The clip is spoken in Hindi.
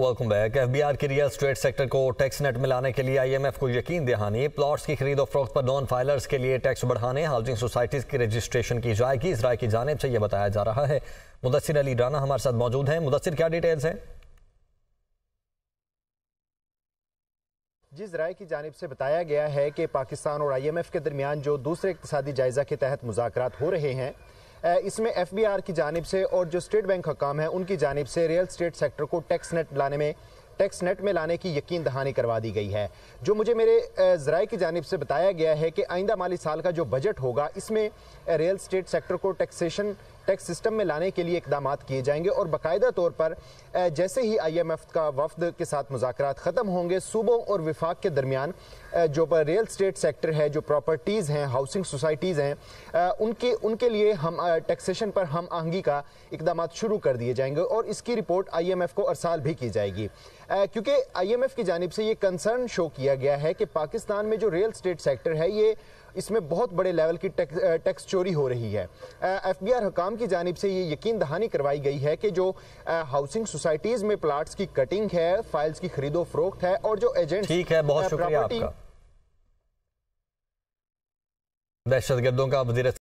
welcome back F B R की रियल स्टेट सेक्टर को टैक्स नेट में लाने के लिए आईएमएफ को यकीन दहानी प्लॉट्स की खरीद फरोख्त पर नॉन फाइलर्स के लिए टैक्स बढ़ाने हाउसिंग सोसाइटीज़ की रजिस्ट्रेशन की जाएगी इसराय की जानब से यह बताया जा रहा है मुदसर अली राना हमारे साथ मौजूद हैं मुदसर क्या डिटेल्स हैं जिस राय की जानब से बताया गया है कि पाकिस्तान और आई एम एफ के दरमियान जो दूसरे इकतदी जायजा के तहत मुजाकर हो रहे हैं इसमें एफ की जानब से और जो स्टेट बैंक हकाम है उनकी जानब से रियल स्टेट सेक्टर को टैक्स नेट लाने में टैक्स नेट में लाने की यकीन दहानी करवा दी गई है जो मुझे मेरे जराए की जानब से बताया गया है कि आइंदा माली साल का जो बजट होगा इसमें रियल स्टेट सेक्टर को टैक्सेशन टैक्स सिस्टम में लाने के लिए इकदाम किए जाएंगे और बाकायदा तौर पर जैसे ही आई एम एफ का वफद के साथ मुजाकर ख़त्म होंगे सूबों और विफाक के दरमियान जो रियल स्टेट सेक्टर है जो प्रॉपर्टीज़ हैं हाउसिंग सोसाइटीज़ हैं उनके उनके लिए हम टैक्सेशन पर हम आहंगी का इकदाम शुरू कर दिए जाएंगे और इसकी रिपोर्ट आई एम एफ को अरसाल भी की जाएगी क्योंकि आई एम एफ की जानब से ये कंसर्न शो किया गया है कि पाकिस्तान में जो रियल स्टेट सेक्टर है ये इसमें बहुत बड़े लेवल की टैक्स चोरी हो रही है एफ बी आर हकाम की जानब से ये यकीन दहानी करवाई गई है कि जो हाउसिंग सोसाइटीज़ में प्लाट्स की कटिंग है फाइल्स की खरीदो फरोख्त है और जो एजेंट ठीक है बहुत शुक्रिया आपका दहशतगर्दों का वजीर